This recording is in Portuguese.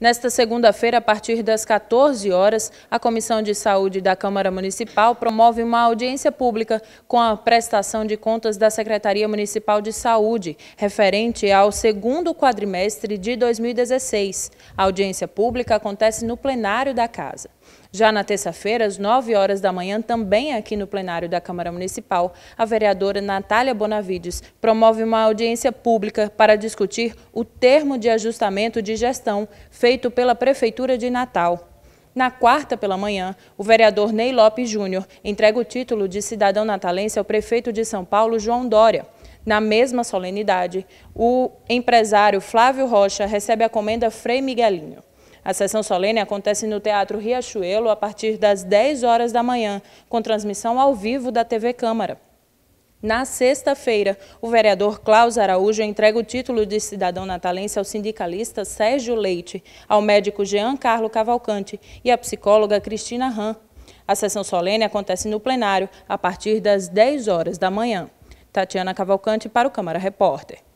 Nesta segunda-feira, a partir das 14 horas, a Comissão de Saúde da Câmara Municipal promove uma audiência pública com a prestação de contas da Secretaria Municipal de Saúde, referente ao segundo quadrimestre de 2016. A audiência pública acontece no plenário da Casa. Já na terça-feira, às 9 horas da manhã, também aqui no plenário da Câmara Municipal, a vereadora Natália Bonavides promove uma audiência pública para discutir o termo de ajustamento de gestão feito pela Prefeitura de Natal. Na quarta pela manhã, o vereador Ney Lopes Júnior entrega o título de cidadão natalense ao prefeito de São Paulo, João Dória. Na mesma solenidade, o empresário Flávio Rocha recebe a comenda Frei Miguelinho. A sessão solene acontece no Teatro Riachuelo a partir das 10 horas da manhã, com transmissão ao vivo da TV Câmara. Na sexta-feira, o vereador Klaus Araújo entrega o título de cidadão natalense ao sindicalista Sérgio Leite, ao médico Jean Carlo Cavalcante e à psicóloga Cristina Ram. A sessão solene acontece no plenário, a partir das 10 horas da manhã. Tatiana Cavalcante para o Câmara Repórter.